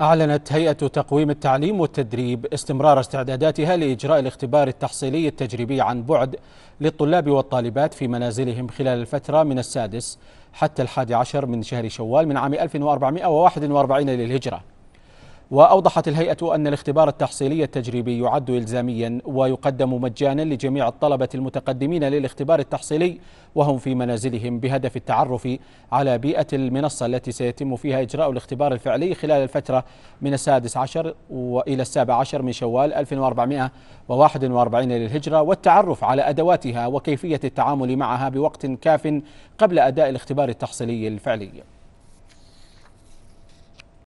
أعلنت هيئة تقويم التعليم والتدريب استمرار استعداداتها لإجراء الاختبار التحصيلي التجريبي عن بعد للطلاب والطالبات في منازلهم خلال الفترة من السادس حتى الحادي عشر من شهر شوال من عام 1441 للهجرة وأوضحت الهيئة أن الاختبار التحصيلي التجريبي يعد إلزاميا ويقدم مجانا لجميع الطلبة المتقدمين للاختبار التحصيلي وهم في منازلهم بهدف التعرف على بيئة المنصة التي سيتم فيها إجراء الاختبار الفعلي خلال الفترة من السادس عشر إلى السابع عشر من شوال 1441 للهجرة والتعرف على أدواتها وكيفية التعامل معها بوقت كاف قبل أداء الاختبار التحصيلي الفعلي